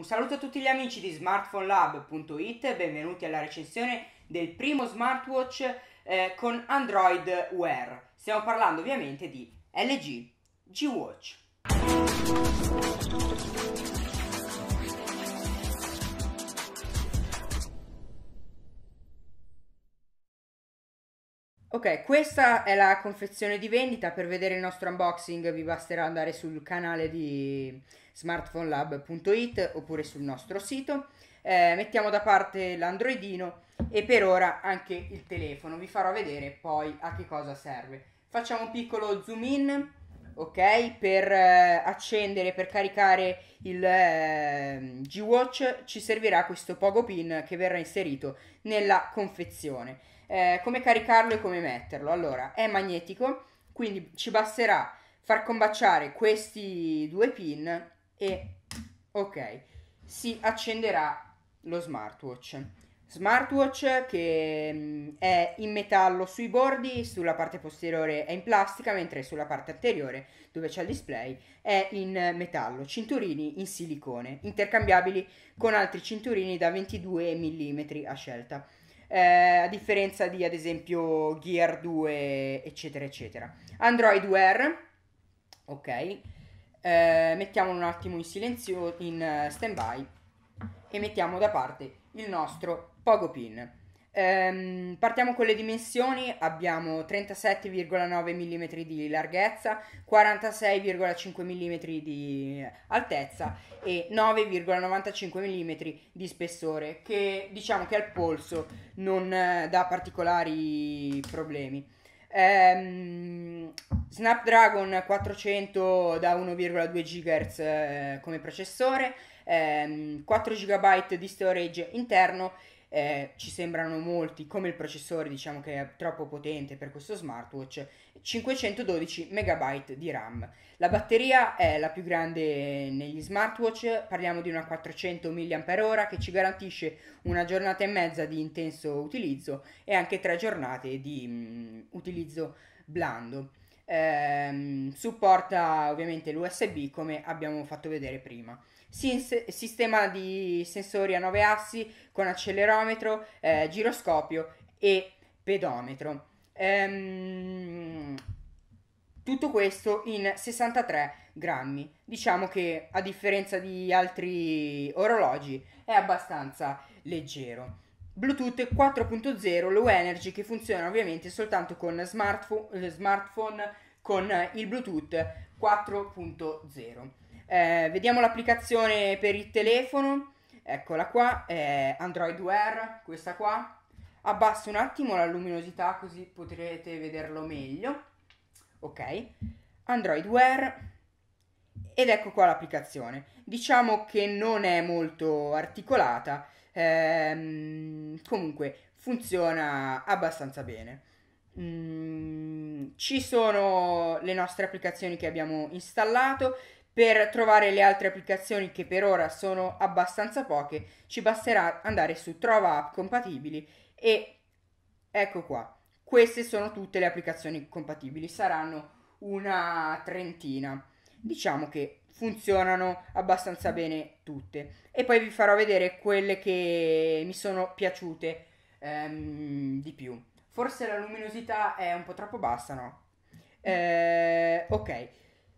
Un saluto a tutti gli amici di smartphonelab.it benvenuti alla recensione del primo smartwatch eh, con Android Wear. Stiamo parlando ovviamente di LG G-Watch. Ok, questa è la confezione di vendita, per vedere il nostro unboxing vi basterà andare sul canale di smartphonelab.it oppure sul nostro sito. Eh, mettiamo da parte l'androidino e per ora anche il telefono, vi farò vedere poi a che cosa serve. Facciamo un piccolo zoom in, ok, per eh, accendere, per caricare il eh, G-Watch ci servirà questo pogo pin che verrà inserito nella confezione. Eh, come caricarlo e come metterlo? Allora, è magnetico, quindi ci basterà far combaciare questi due pin e ok, si accenderà lo smartwatch. Smartwatch che mm, è in metallo sui bordi, sulla parte posteriore è in plastica, mentre sulla parte anteriore, dove c'è il display, è in metallo. Cinturini in silicone, intercambiabili con altri cinturini da 22 mm a scelta eh, a differenza di ad esempio Gear 2 eccetera eccetera. Android Wear, ok, eh, mettiamolo un attimo in silenzio, in eh, stand by e mettiamo da parte il nostro Pogopin. Ehm, partiamo con le dimensioni, abbiamo 37,9 mm di larghezza, 46,5 mm di altezza e 9,95 mm di spessore che diciamo che al polso non eh, dà particolari problemi. Um, Snapdragon 400 da 1,2 GHz eh, come processore, um, 4 GB di storage interno eh, ci sembrano molti, come il processore diciamo che è troppo potente per questo smartwatch, 512 MB di RAM. La batteria è la più grande negli smartwatch, parliamo di una 400 mAh che ci garantisce una giornata e mezza di intenso utilizzo e anche tre giornate di mh, mm, utilizzo blando. Eh, supporta ovviamente l'USB come abbiamo fatto vedere prima sistema di sensori a 9 assi con accelerometro, eh, giroscopio e pedometro. Ehm, tutto questo in 63 grammi. Diciamo che a differenza di altri orologi è abbastanza leggero. Bluetooth 4.0 Low Energy che funziona ovviamente soltanto con smartphone, eh, smartphone con il Bluetooth 4.0. Eh, vediamo l'applicazione per il telefono, eccola qua, eh, Android Wear, questa qua. Abbasso un attimo la luminosità così potrete vederlo meglio. Ok, Android Wear. Ed ecco qua l'applicazione. Diciamo che non è molto articolata, ehm, comunque funziona abbastanza bene. Mm, ci sono le nostre applicazioni che abbiamo installato, per trovare le altre applicazioni che per ora sono abbastanza poche, ci basterà andare su Trova app compatibili e ecco qua. Queste sono tutte le applicazioni compatibili, saranno una trentina. Diciamo che funzionano abbastanza bene tutte. E poi vi farò vedere quelle che mi sono piaciute ehm, di più. Forse la luminosità è un po' troppo bassa, no? Eh, ok.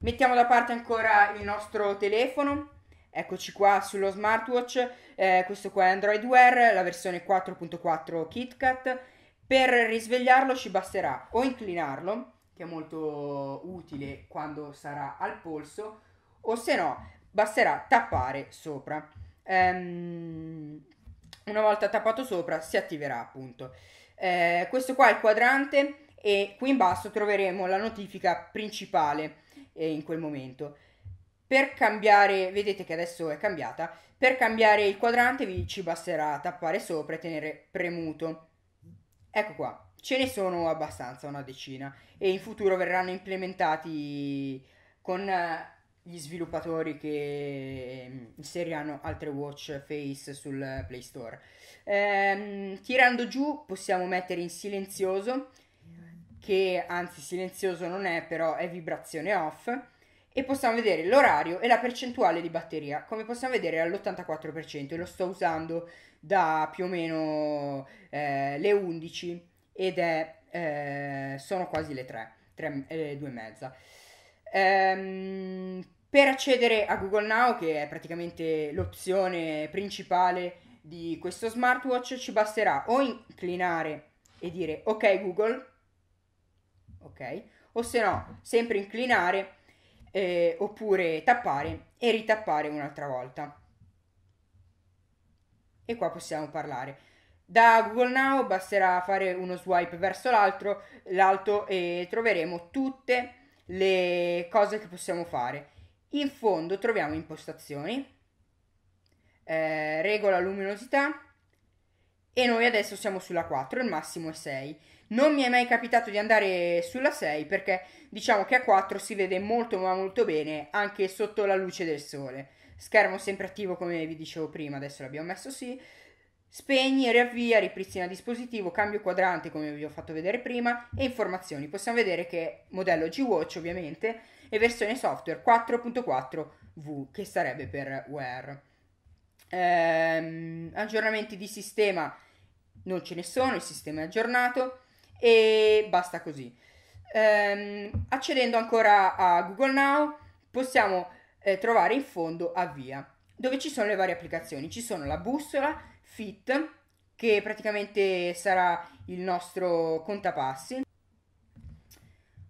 Mettiamo da parte ancora il nostro telefono. Eccoci qua sullo smartwatch, eh, questo qua è Android Wear, la versione 4.4 KitKat. Per risvegliarlo ci basterà o inclinarlo, che è molto utile quando sarà al polso, o se no basterà tappare sopra. Um, una volta tappato sopra si attiverà appunto. Eh, questo qua è il quadrante e qui in basso troveremo la notifica principale eh, in quel momento. Per cambiare, vedete che adesso è cambiata, per cambiare il quadrante vi ci basterà tappare sopra e tenere premuto. Ecco qua, ce ne sono abbastanza, una decina, e in futuro verranno implementati con eh, gli sviluppatori che ehm, inseriranno altre watch face sul Play Store. Ehm, tirando giù possiamo mettere in silenzioso che anzi silenzioso non è, però è vibrazione off e possiamo vedere l'orario e la percentuale di batteria. Come possiamo vedere è all'84% e lo sto usando da più o meno eh, le 11 ed è eh, sono quasi le 3, 3 eh, 2 e mezza. Ehm, per accedere a Google Now, che è praticamente l'opzione principale di questo smartwatch, ci basterà o inclinare e dire ok Google ok? O se no, sempre inclinare eh, oppure tappare e ritappare un'altra volta. E qua possiamo parlare. Da Google Now basterà fare uno swipe verso l'altro, l'alto e troveremo tutte le cose che possiamo fare. In fondo troviamo impostazioni, eh, regola luminosità e noi adesso siamo sulla 4, il massimo è 6. Non mi è mai capitato di andare sulla 6 perché diciamo che a 4 si vede molto ma molto bene anche sotto la luce del sole. Schermo sempre attivo come vi dicevo prima, adesso l'abbiamo messo sì. Spegni, riavvia, ripristina dispositivo, cambio quadrante come vi ho fatto vedere prima e informazioni. Possiamo vedere che modello G-Watch ovviamente e versione software 4.4V che sarebbe per Wear. Ehm, aggiornamenti di sistema non ce ne sono, il sistema è aggiornato e basta così. Um, accedendo ancora a Google Now possiamo eh, trovare in fondo avvia dove ci sono le varie applicazioni. Ci sono la bussola, Fit che praticamente sarà il nostro contapassi.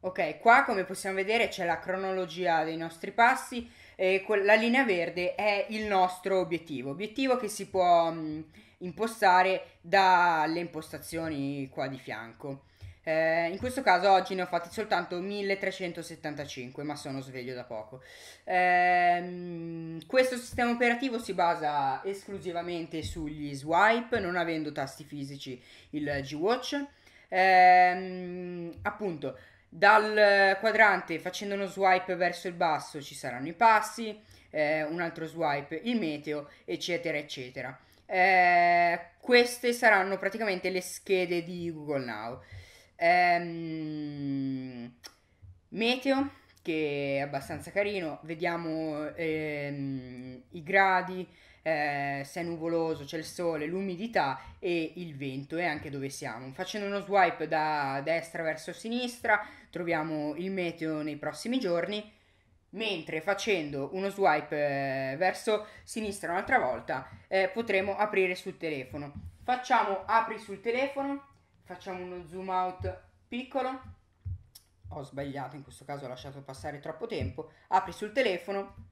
Ok, qua come possiamo vedere c'è la cronologia dei nostri passi e la linea verde è il nostro obiettivo, obiettivo che si può mh, impostare dalle impostazioni qua di fianco. Eh, in questo caso oggi ne ho fatti soltanto 1375, ma sono sveglio da poco. Eh, questo sistema operativo si basa esclusivamente sugli swipe, non avendo tasti fisici il G-Watch. Eh, appunto, dal quadrante facendo uno swipe verso il basso ci saranno i passi, eh, un altro swipe, il meteo, eccetera, eccetera. Eh, queste saranno praticamente le schede di Google Now. Ehm, meteo, che è abbastanza carino, vediamo ehm, i gradi, eh, se è nuvoloso, c'è il sole, l'umidità e il vento e anche dove siamo. Facendo uno swipe da destra verso sinistra troviamo il meteo nei prossimi giorni mentre facendo uno swipe eh, verso sinistra un'altra volta eh, potremo aprire sul telefono facciamo apri sul telefono facciamo uno zoom out piccolo ho sbagliato in questo caso ho lasciato passare troppo tempo apri sul telefono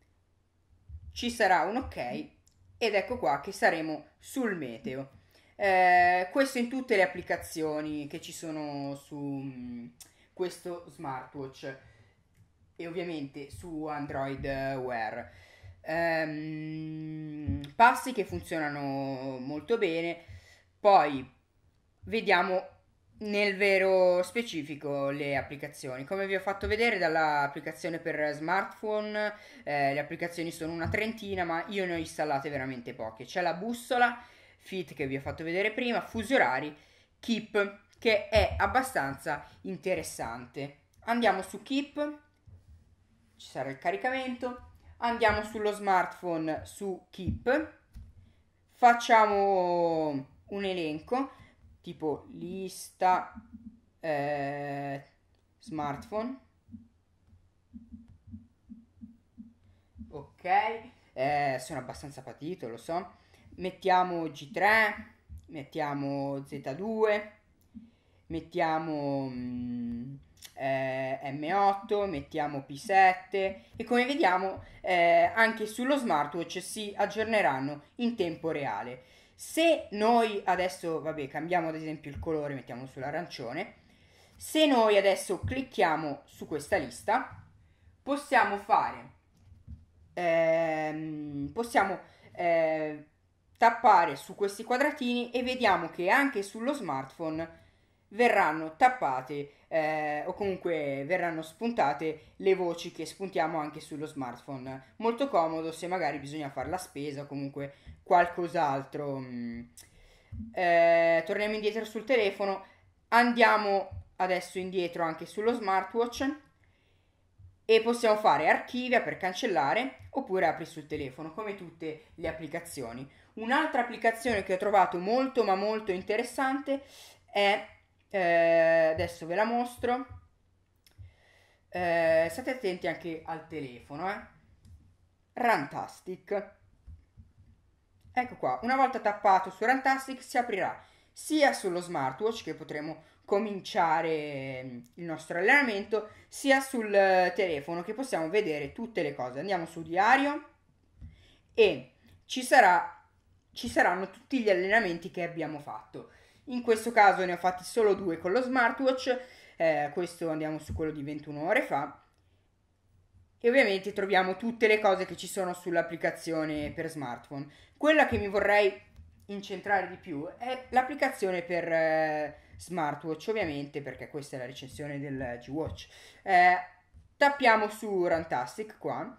ci sarà un ok ed ecco qua che saremo sul meteo eh, questo in tutte le applicazioni che ci sono su mh, mm, questo smartwatch e ovviamente su Android eh, Wear. Um, passi che funzionano molto bene, poi vediamo nel vero specifico le applicazioni. Come vi ho fatto vedere dall'applicazione per smartphone, eh, le applicazioni sono una trentina, ma io ne ho installate veramente poche. C'è la bussola, Fit che vi ho fatto vedere prima, Fusi Orari, Keep che è abbastanza interessante. Andiamo su Keep ci sarà il caricamento, andiamo sullo smartphone su Keep, facciamo un elenco tipo lista eh, smartphone. Ok, eh, sono abbastanza patito, lo so. Mettiamo G3, mettiamo Z2, mettiamo... Mh, mm, eh, M8, mettiamo P7 e come vediamo eh, anche sullo smartwatch si aggiorneranno in tempo reale. Se noi adesso, vabbè, cambiamo ad esempio il colore, mettiamo sull'arancione, se noi adesso clicchiamo su questa lista, possiamo fare, ehm, possiamo eh, tappare su questi quadratini e vediamo che anche sullo smartphone verranno tappate eh, o comunque verranno spuntate le voci che spuntiamo anche sullo smartphone. Molto comodo se magari bisogna fare la spesa o comunque qualcos'altro. Mm. Eh, torniamo indietro sul telefono, andiamo adesso indietro anche sullo smartwatch e possiamo fare archivia per cancellare oppure apri sul telefono come tutte le applicazioni. Un'altra applicazione che ho trovato molto ma molto interessante è eh, adesso ve la mostro eh, state attenti anche al telefono eh. Rantastic ecco qua una volta tappato su Rantastic si aprirà sia sullo smartwatch che potremo cominciare mm, il nostro allenamento sia sul eh, telefono che possiamo vedere tutte le cose andiamo su diario e ci, sarà, ci saranno tutti gli allenamenti che abbiamo fatto in questo caso ne ho fatti solo due con lo smartwatch, eh, questo andiamo su quello di 21 ore fa. E ovviamente troviamo tutte le cose che ci sono sull'applicazione per smartphone. Quella che mi vorrei incentrare di più è l'applicazione per eh, smartwatch, ovviamente, perché questa è la recensione del G-Watch. Eh, tappiamo su Runtastic qua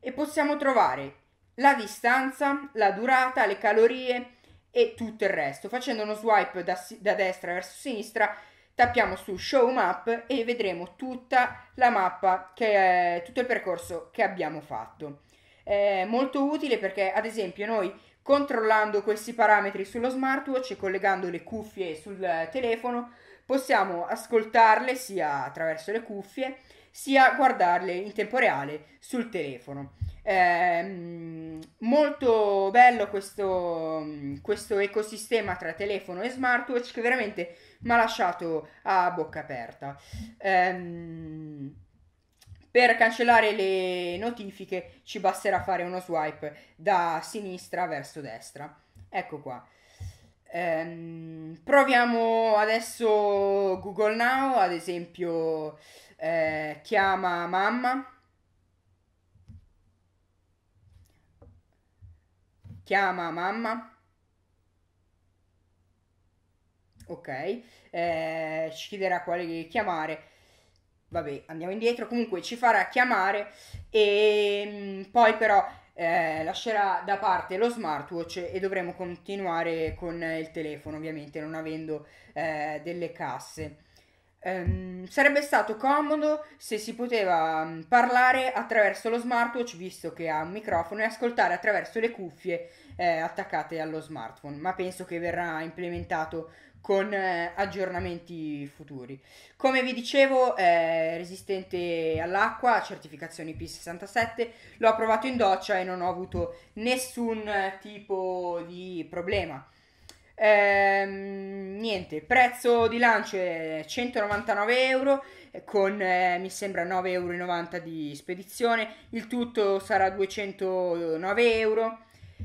e possiamo trovare la distanza, la durata, le calorie, e tutto il resto. Facendo uno swipe da, da destra verso sinistra tappiamo su show map e vedremo tutta la mappa, che, è, tutto il percorso che abbiamo fatto. È molto utile perché ad esempio noi controllando questi parametri sullo smartwatch e collegando le cuffie sul eh, telefono possiamo ascoltarle sia attraverso le cuffie sia guardarle in tempo reale sul telefono. Eh, molto bello questo, questo, ecosistema tra telefono e smartwatch che veramente mi ha lasciato a bocca aperta. Eh, per cancellare le notifiche ci basterà fare uno swipe da sinistra verso destra. Ecco qua. Eh, proviamo adesso Google Now, ad esempio eh, chiama mamma, chiama mamma, ok, eh, ci chiederà quale chiamare, vabbè andiamo indietro, comunque ci farà chiamare e mm, poi però eh, lascerà da parte lo smartwatch e dovremo continuare con il telefono ovviamente non avendo eh, delle casse. Um, sarebbe stato comodo se si poteva um, parlare attraverso lo smartwatch, visto che ha un microfono, e ascoltare attraverso le cuffie eh, attaccate allo smartphone, ma penso che verrà implementato con eh, aggiornamenti futuri. Come vi dicevo, è resistente all'acqua, certificazione p 67 l'ho provato in doccia e non ho avuto nessun eh, tipo di problema. Ehm, um, niente, il prezzo di lancio è 199 euro eh, con eh, mi sembra 9,90 euro di spedizione, il tutto sarà 209 euro.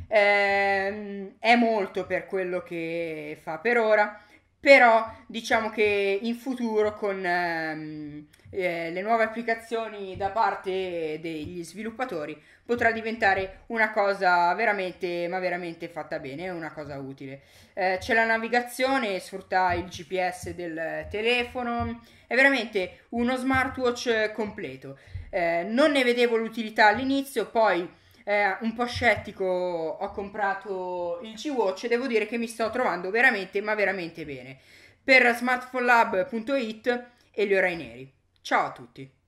Eh, è molto per quello che fa per ora, però diciamo che in futuro con ehm, eh, le nuove applicazioni da parte degli sviluppatori potrà diventare una cosa veramente, ma veramente fatta bene, una cosa utile. Eh, c'è la navigazione, sfrutta il GPS del telefono, è veramente uno smartwatch completo. Eh, non ne vedevo l'utilità all'inizio, poi eh, un po' scettico ho comprato il G-Watch e devo dire che mi sto trovando veramente, ma veramente bene. Per smartphonelab.it, e gli Elio neri Ciao a tutti!